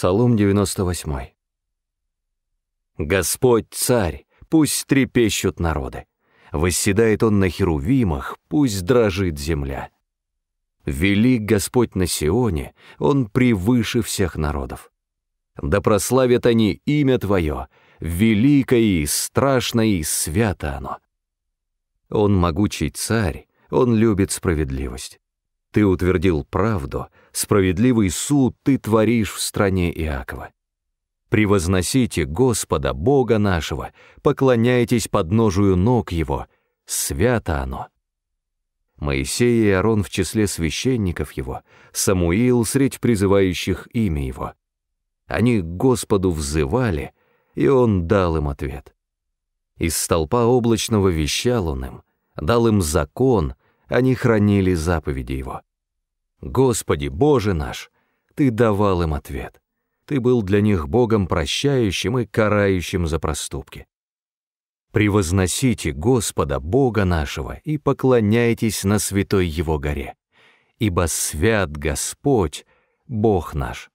Псалом 98. «Господь царь, пусть трепещут народы. Восседает он на херувимах, пусть дрожит земля. Велик Господь на Сионе, он превыше всех народов. Да прославят они имя Твое, великое и страшное и свято оно. Он могучий царь, он любит справедливость. Ты утвердил правду, справедливый суд ты творишь в стране Иакова. Превозносите Господа, Бога нашего, поклоняйтесь подножию ног Его, свято оно. Моисей и Аарон в числе священников его, Самуил средь призывающих имя его. Они к Господу взывали, и он дал им ответ. Из столпа облачного вещал он им, дал им закон, они хранили заповеди Его. Господи, Боже наш, Ты давал им ответ. Ты был для них Богом прощающим и карающим за проступки. «Превозносите Господа, Бога нашего, и поклоняйтесь на святой Его горе, ибо свят Господь, Бог наш».